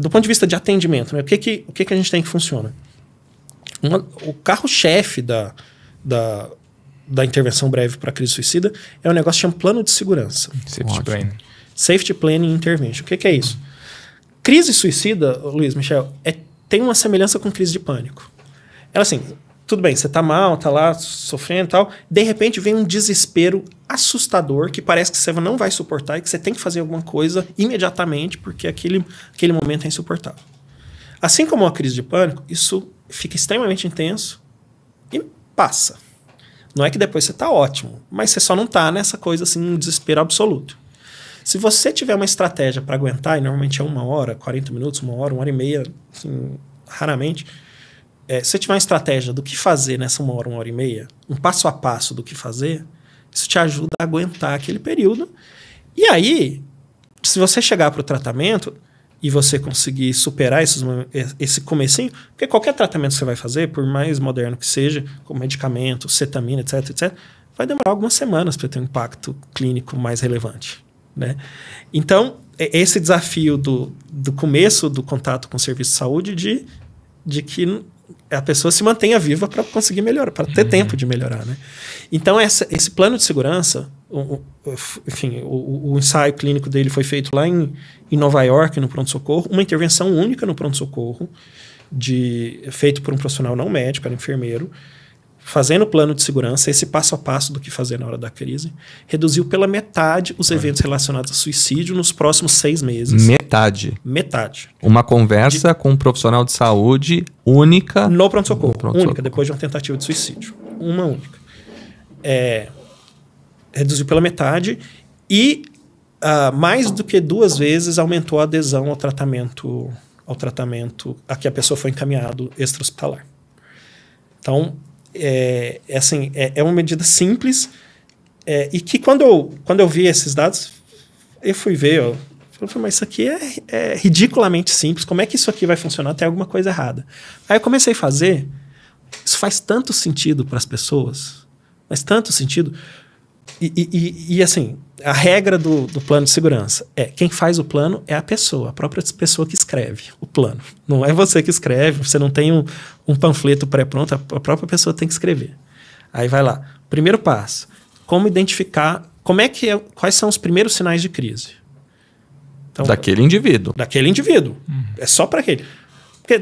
do ponto de vista de atendimento, né? O que que, o que, que a gente tem que funciona? Uma, o carro-chefe da, da, da intervenção breve para crise suicida é um negócio chamado plano de segurança. Safety plan. Safety plan e intervention. O que, que é isso? Crise suicida, Luiz Michel, é, tem uma semelhança com crise de pânico. Ela, assim, tudo bem, você tá mal, tá lá sofrendo e tal. De repente vem um desespero assustador que parece que você não vai suportar e que você tem que fazer alguma coisa imediatamente porque aquele, aquele momento é insuportável. Assim como a crise de pânico, isso fica extremamente intenso e passa. Não é que depois você tá ótimo, mas você só não tá nessa coisa assim, um desespero absoluto. Se você tiver uma estratégia para aguentar, e normalmente é uma hora, 40 minutos, uma hora, uma hora e meia, assim, raramente, é, se você tiver uma estratégia do que fazer nessa uma hora, uma hora e meia, um passo a passo do que fazer, isso te ajuda a aguentar aquele período. E aí, se você chegar para o tratamento e você conseguir superar esses, esse comecinho, porque qualquer tratamento que você vai fazer, por mais moderno que seja, como medicamento, cetamina, etc, etc, vai demorar algumas semanas para ter um impacto clínico mais relevante. Né? Então, é, esse desafio do, do começo do contato com o serviço de saúde de, de que a pessoa se mantenha viva para conseguir melhorar, para ter uhum. tempo de melhorar, né? Então essa, esse plano de segurança, o, o, enfim, o, o, ensaio clínico dele foi feito lá em, em Nova York no pronto socorro, uma intervenção única no pronto socorro de feito por um profissional não médico, era enfermeiro, fazendo o plano de segurança, esse passo a passo do que fazer na hora da crise, reduziu pela metade os eventos relacionados a suicídio nos próximos seis meses. Metade. Metade. Uma conversa de... com um profissional de saúde única. No pronto-socorro. Pronto única, depois de uma tentativa de suicídio. Uma única. É... Reduziu pela metade e uh, mais do que duas vezes aumentou a adesão ao tratamento ao tratamento a que a pessoa foi encaminhado extra-hospitalar. Então, é, é assim, é, é, uma medida simples é, e que quando eu, quando eu vi esses dados, eu fui ver, eu falei, mas isso aqui é, é, ridiculamente simples, como é que isso aqui vai funcionar? Tem alguma coisa errada. Aí eu comecei a fazer, isso faz tanto sentido para as pessoas, mas tanto sentido, e, e, e, assim, a regra do, do plano de segurança é quem faz o plano é a pessoa, a própria pessoa que escreve o plano. Não é você que escreve, você não tem um, um panfleto pré-pronto, a própria pessoa tem que escrever. Aí vai lá. Primeiro passo: como identificar. Como é que é, quais são os primeiros sinais de crise? Então, daquele indivíduo. Daquele indivíduo. Uhum. É só para aquele. Porque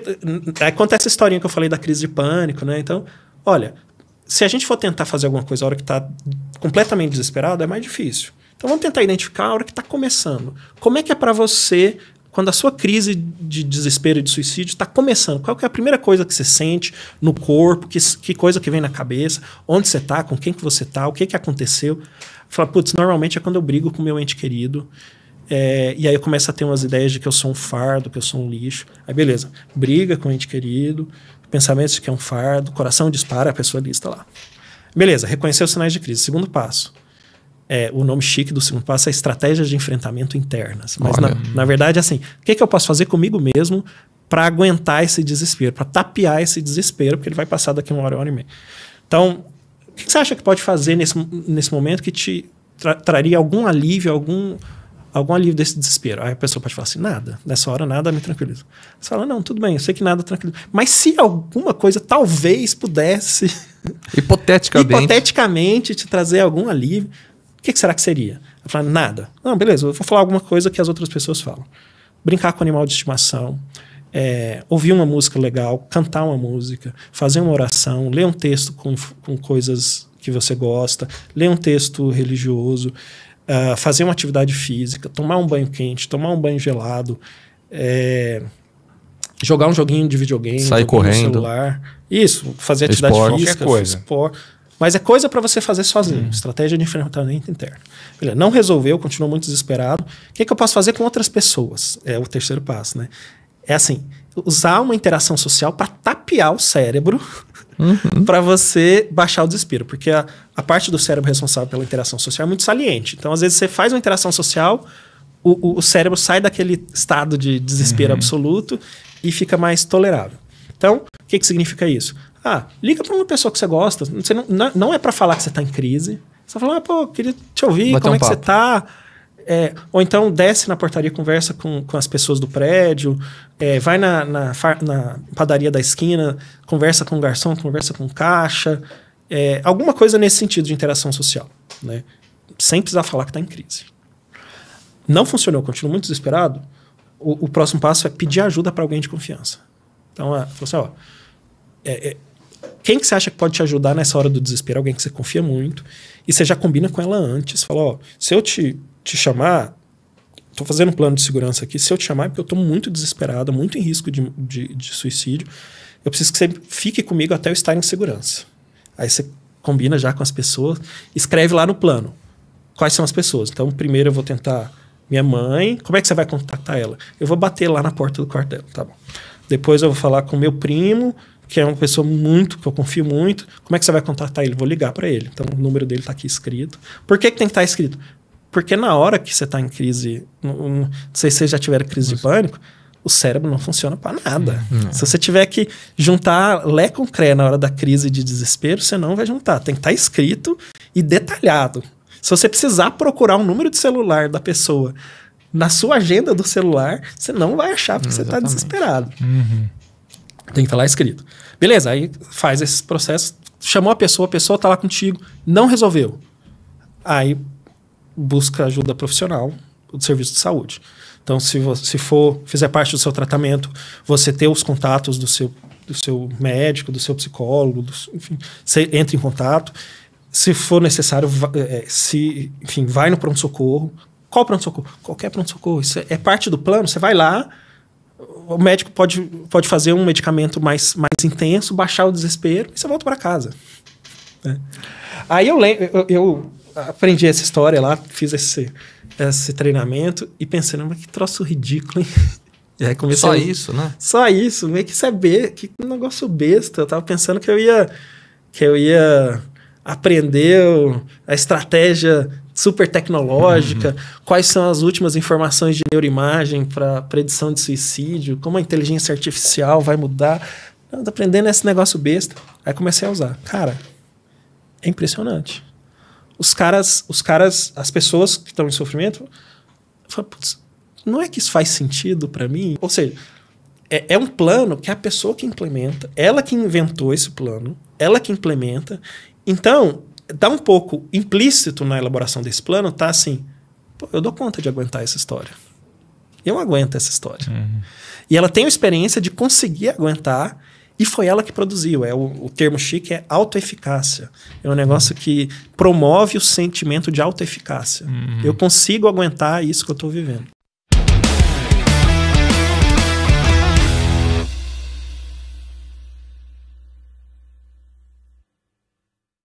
aí a essa historinha que eu falei da crise de pânico, né? Então, olha, se a gente for tentar fazer alguma coisa a hora que está completamente desesperado, é mais difícil. Então vamos tentar identificar a hora que está começando. Como é que é para você quando a sua crise de desespero e de suicídio está começando? Qual é a primeira coisa que você sente no corpo? Que, que coisa que vem na cabeça? Onde você está? Com quem que você está? O que, que aconteceu? Fala, putz, normalmente é quando eu brigo com meu ente querido. É, e aí começa a ter umas ideias de que eu sou um fardo, que eu sou um lixo. Aí beleza, briga com o ente querido, pensamentos de que é um fardo, coração dispara, a pessoa lista lá. Beleza, reconhecer os sinais de crise. Segundo passo. É, o nome chique do segundo passo é estratégias de enfrentamento internas. Mas na, na, verdade, assim, o que, que eu posso fazer comigo mesmo para aguentar esse desespero, para tapear esse desespero, porque ele vai passar daqui uma hora, uma hora e meia. Então, o que, que você acha que pode fazer nesse, nesse momento que te tra traria algum alívio, algum, algum alívio desse desespero. Aí a pessoa pode falar assim: nada, nessa hora nada me tranquiliza. Você fala: não, tudo bem, eu sei que nada tranquiliza. Mas se alguma coisa talvez pudesse. Hipoteticamente. hipoteticamente te trazer algum alívio, o que, que será que seria? Ela fala: nada. Não, beleza, eu vou falar alguma coisa que as outras pessoas falam. Brincar com animal de estimação. É, ouvir uma música legal, cantar uma música, fazer uma oração, ler um texto com, com coisas que você gosta, ler um texto religioso, uh, fazer uma atividade física, tomar um banho quente, tomar um banho gelado, é, jogar um joguinho de videogame, sair correndo, celular, isso, fazer atividade esporte, física, coisa. esporte. Mas é coisa para você fazer sozinho. Hum. Estratégia de enfrentamento interno. não resolveu, continua muito desesperado. O que, é que eu posso fazer com outras pessoas? É o terceiro passo, né? É assim, usar uma interação social para tapear o cérebro uhum. para você baixar o desespero, porque a, a parte do cérebro responsável pela interação social é muito saliente. Então, às vezes, você faz uma interação social, o, o cérebro sai daquele estado de desespero uhum. absoluto e fica mais tolerável. Então, o que, que significa isso? Ah, liga para uma pessoa que você gosta. Você não, não é para falar que você está em crise. Você fala, ah, pô, queria te ouvir, como um é que você está é, ou então desce na portaria, conversa com, com as pessoas do prédio, é, vai na, na, na, padaria da esquina, conversa com o garçom, conversa com o caixa. É, alguma coisa nesse sentido de interação social. Né? Sem precisar falar que está em crise. Não funcionou, continuo muito desesperado. O, o próximo passo é pedir ajuda para alguém de confiança. Então, falou, assim, ó, é, é, quem que você acha que pode te ajudar nessa hora do desespero? Alguém que você confia muito. E você já combina com ela antes. falou, ó, se eu te te chamar, estou fazendo um plano de segurança aqui, se eu te chamar é porque eu estou muito desesperado, muito em risco de, de, de, suicídio, eu preciso que você fique comigo até eu estar em segurança. Aí você combina já com as pessoas, escreve lá no plano quais são as pessoas. Então, primeiro eu vou tentar minha mãe, como é que você vai contactar ela? Eu vou bater lá na porta do quarto dela, tá bom. Depois eu vou falar com meu primo, que é uma pessoa muito que eu confio muito. Como é que você vai contactar ele? Vou ligar para ele. Então o número dele está aqui escrito. Por que, que tem que estar tá escrito? Porque na hora que você está em crise, não sei se vocês já tiveram crise Nossa. de pânico, o cérebro não funciona para nada. Uhum. Não. Se você tiver que juntar Lé com Cré na hora da crise de desespero, você não vai juntar. Tem que estar tá escrito e detalhado. Se você precisar procurar o um número de celular da pessoa na sua agenda do celular, você não vai achar porque tá Exatamente. você está desesperado. Uhum. Tem que estar tá lá escrito. Beleza, aí faz esse processo. chamou a pessoa, a pessoa está lá contigo, não resolveu. Aí busca ajuda profissional do serviço de saúde. Então, se você for fizer parte do seu tratamento, você ter os contatos do seu do seu médico, do seu psicólogo, do, enfim, você entra em contato. Se for necessário, vai, é, se enfim, vai no pronto socorro. Qual pronto socorro? Qualquer pronto socorro. Isso é, é parte do plano. Você vai lá, o médico pode, pode fazer um medicamento mais, mais intenso, baixar o desespero e você volta para casa. Né? Aí eu lembro, eu, eu, aprendi essa história lá, fiz esse, esse treinamento e pensei, mas que troço ridículo, hein? E aí comecei só a... isso, né? Só isso, meio que saber, que negócio besta. Eu tava pensando que eu ia que eu ia aprender a estratégia super tecnológica, uhum. quais são as últimas informações de neuroimagem para predição de suicídio, como a inteligência artificial vai mudar. Eu tô aprendendo esse negócio besta. Aí comecei a usar. Cara, é impressionante os caras, os caras, as pessoas que estão em sofrimento, falam, putz, não é que isso faz sentido para mim? Ou seja, é, é um plano que é a pessoa que implementa, ela que inventou esse plano, ela que implementa. Então, dá tá um pouco implícito na elaboração desse plano, tá assim, pô, eu dou conta de aguentar essa história. Eu aguento essa história. Uhum. E ela tem a experiência de conseguir aguentar e foi ela que produziu. É o, o termo chique é autoeficácia. É um negócio que promove o sentimento de autoeficácia. Uhum. Eu consigo aguentar isso que eu estou vivendo.